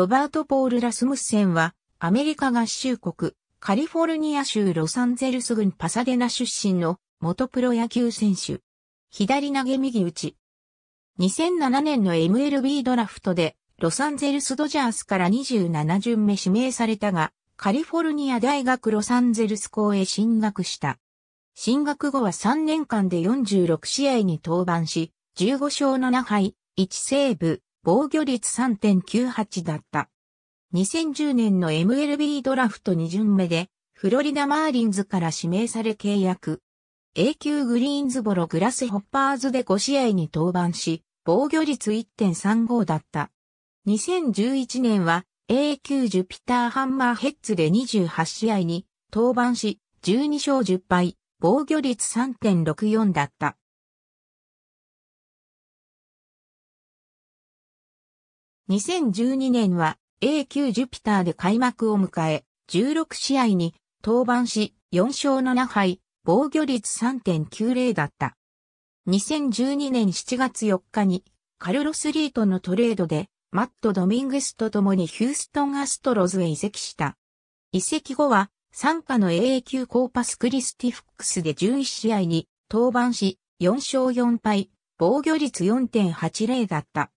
ロバート・ポール・ラスムッセンは、アメリカ合衆国、カリフォルニア州ロサンゼルス郡パサデナ出身の元プロ野球選手。左投げ右打ち。2007年の MLB ドラフトで、ロサンゼルスドジャースから27巡目指名されたが、カリフォルニア大学ロサンゼルス校へ進学した。進学後は3年間で46試合に登板し、15勝7敗、1セーブ、防御率3.98だった。2010年の MLB ドラフト2巡目で、フロリダマーリンズから指名され契約。A 級グリーンズボログラスホッパーズで5試合に登板し、防御率1.35だった。2011年は A 級ジュピターハンマーヘッズで28試合に登板し、12勝10敗、防御率3.64だった。2012年は A 級ジュピターで開幕を迎え、16試合に登板し、4勝7敗、防御率3.90だった。2012年7月4日に、カルロス・リートのトレードで、マット・ドミングスと共にヒューストン・アストロズへ移籍した。移籍後は、参加の a 級コーパス・クリスティフックスで11試合に登板し、4勝4敗、防御率4.80だった。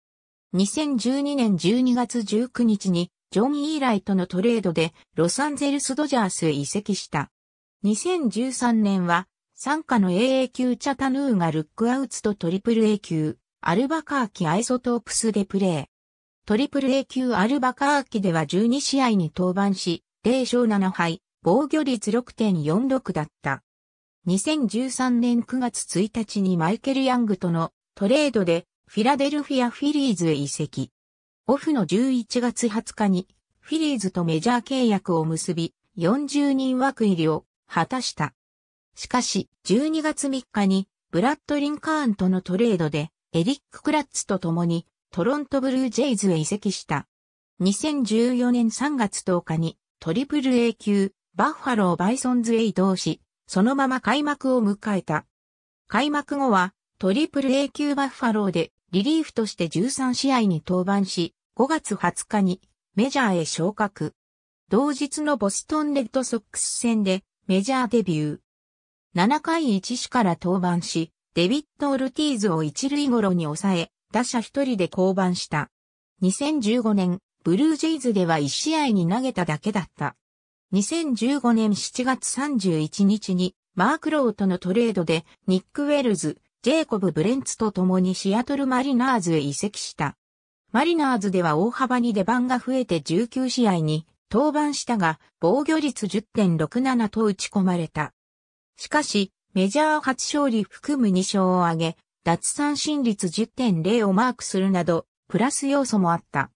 2012年12月19日にジョン・イーライとのトレードでロサンゼルス・ドジャースへ移籍した。2013年は参加の AA 級チャタヌーがルックアウツとトリプル A 級アルバカーキアイソトープスでプレー。トリプル A 級アルバカーキでは12試合に登板し、0勝7敗、防御率6.46だった。2013年9月1日にマイケル・ヤングとのトレードでフィラデルフィア・フィリーズへ移籍。オフの11月20日に、フィリーズとメジャー契約を結び、40人枠入りを果たした。しかし、12月3日に、ブラッド・リンカーンとのトレードで、エリック・クラッツと共に、トロント・ブルージェイズへ移籍した。2014年3月10日に、トリプル A 級、バッファロー・バイソンズへ移動し、そのまま開幕を迎えた。開幕後は、トリプル A 級バッファローでリリーフとして13試合に登板し、5月20日にメジャーへ昇格。同日のボストンレッドソックス戦でメジャーデビュー。7回1死から登板し、デビッド・オルティーズを一塁ろに抑え、打者一人で降板した。2015年、ブルージェイズでは1試合に投げただけだった。2015年7月31日にマーク・ローとのトレードでニック・ウェルズ、ジェイコブ・ブレンツと共にシアトル・マリナーズへ移籍した。マリナーズでは大幅に出番が増えて19試合に登板したが、防御率10.67と打ち込まれた。しかし、メジャー初勝利含む2勝を挙げ、脱三振率10.0をマークするなど、プラス要素もあった。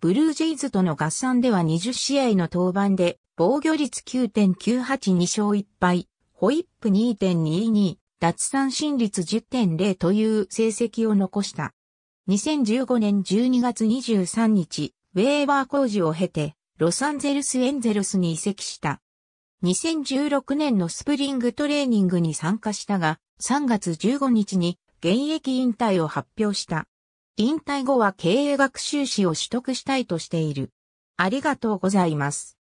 ブルージェイズとの合算では20試合の登板で、防御率9.982勝1敗、ホイップ2.22、奪三振率10.0という成績を残した。2015年12月23日、ウェーバー工事を経て、ロサンゼルスエンゼルスに移籍した。2016年のスプリングトレーニングに参加したが、3月15日に現役引退を発表した。引退後は経営学習士を取得したいとしている。ありがとうございます。